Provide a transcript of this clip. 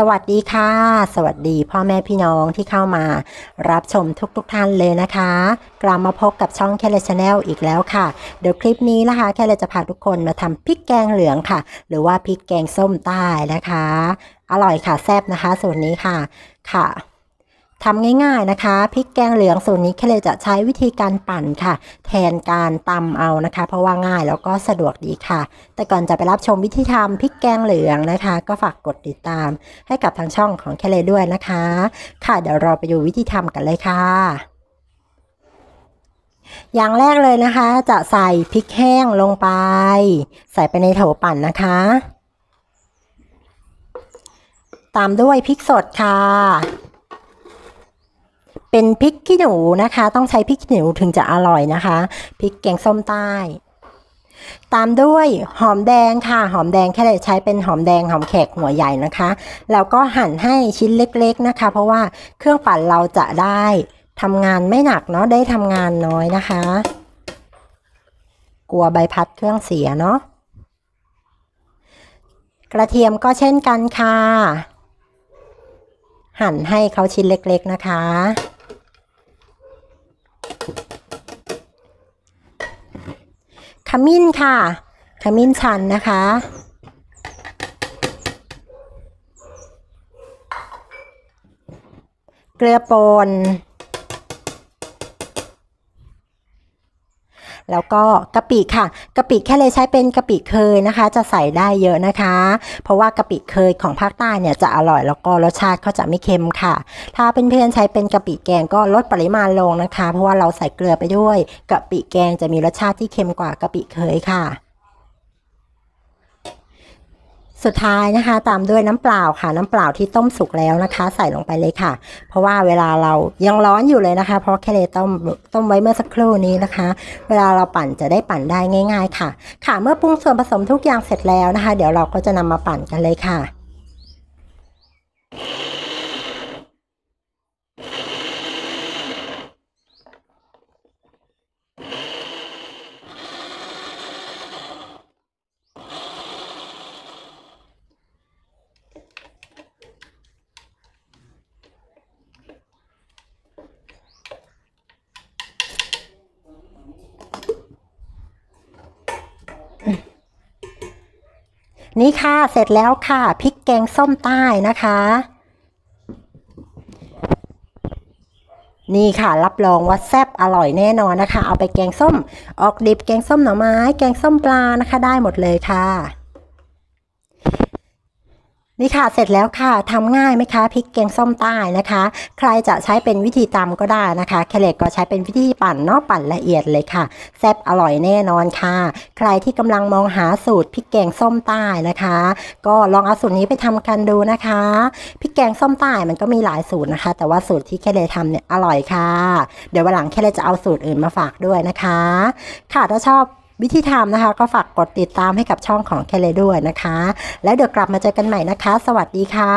สวัสดีค่ะสวัสดีพ่อแม่พี่น้องที่เข้ามา รับชมทุกๆทท่านเลยนะคะกลับมาพบกับช่องแคลร์ชาแนลอีกแล้วค่ะเดี๋ยวคลิปนี้นะคะ แคลร์จะพาทุกคนมาทำพริกแกงเหลืองค่ะ หรือว่าพริกแกงส้มใต้นะคะ อร่อยค่ะแซ่บนะคะส่วนนี้ค่ะค่ะทำง่ายๆ นะคะพริกแกงเหลืองสูตรนี้แค่เลยจะใช้วิธีการปั่นค่ะ แทนการตำเอานะคะ เพราะว่าง่ายแล้วก็สะดวกดีค่ะ แต่ก่อนจะไปรับชมวิธีทำพริกแกงเหลืองนะคะ ก็ฝากกดติดตามให้กับทางช่องของแค่เลยด้วยนะคะ ค่ะเดี๋ยวเราไปดูวิธีทำกันเลยค่ะ อย่างแรกเลยนะคะจะใส่พริกแห้งลงไป ใส่ไปในโถปั่นนะคะ ตามด้วยพริกสดค่ะเป็นพริกขี้หนูนะคะต้องใช้พริกขี้หนูถึงจะอร่อยนะคะพริกแกงส้มใต้ ตามด้วยหอมแดงค่ะ หอมแดงแค่ใช้เป็นหอมแดงหอมแขกหัวใหญ่นะคะแล้วก็หั่นให้ชิ้นเล็กๆนะคะ เพราะว่าเครื่องปั่นเราจะได้ทำงานไม่หนักเนาะได้ทำงานน้อยนะคะ กลัวใบพัดเครื่องเสียเนาะกระเทียมก็เช่นกันค่ะ หั่นให้เขาชิ้นเล็ก ๆนะคะขมิ้นค่ะขมิ้นชันนะคะ เกลือป่นแล้วก็กะปิค่ะ กะปิแค่เลยใช้เป็นกะปิเคยนะคะ จะใส่ได้เยอะนะคะ เพราะว่ากะปิเคยของภาคใต้เนี่ยจะอร่อยแล้วก็รสชาติเขาจะไม่เค็มค่ะ ถ้าเพื่อนๆใช้เป็นกะปิแกงก็ลดปริมาณลงนะคะ เพราะว่าเราใส่เกลือไปด้วยกะปิแกงจะมีรสชาติที่เค็มกว่ากะปิเคยค่ะสุดท้ายนะคะ ตามด้วยน้ำเปล่าค่ะ น้ำเปล่าที่ต้มสุกแล้วนะคะ ใส่ลงไปเลยค่ะ เพราะว่าเวลาเรายังร้อนอยู่เลยนะคะ เพราะแค่เลยต้มต้มไว้เมื่อสักครู่นี้นะคะ เวลาเราปั่นจะได้ปั่นได้ง่าย ๆ ค่ะ ค่ะ เมื่อปรุงส่วนผสมทุกอย่างเสร็จแล้วนะคะ เดี๋ยวเราก็จะนำมาปั่นกันเลยค่ะนี่ค่ะ เสร็จแล้วค่ะ พริกแกงส้มใต้นะคะ นี่ค่ะ รับรองว่าแซ่บ อร่อยแน่นอนนะคะ เอาไปแกงส้ม ออกดิบแกงส้มหน่อไม้ แกงส้มปลานะคะได้หมดเลยค่ะนี่ค่ะ เสร็จแล้วค่ะทำง่ายไหมคะพริกแกงส้มใต้นะคะ ใครจะใช้เป็นวิธีตำก็ได้นะคะแครอทก็ใช้เป็นวิธีปั่นนอกปั่นละเอียดเลยค่ะ แซ่บอร่อยแน่นอนค่ะ ใครที่กำลังมองหาสูตรพริกแกงส้มใต้นะคะ ก็ลองเอาสูตรนี้ไปทำกันดูนะคะพริกแกงส้มใต้มันก็มีหลายสูตรนะคะ แต่ว่าสูตรที่แครอททำเนี่ยอร่อยค่ะ เดี๋ยววันหลังแครอทจะเอาสูตรอื่นมาฝากด้วยนะคะ ค่ะถ้าชอบวิธีทำนะคะ ก็ฝากกดติดตามให้กับช่องของแคลเลด้วยนะคะ แล้วเดี๋ยวกลับมาเจอกันใหม่นะคะ สวัสดีค่ะ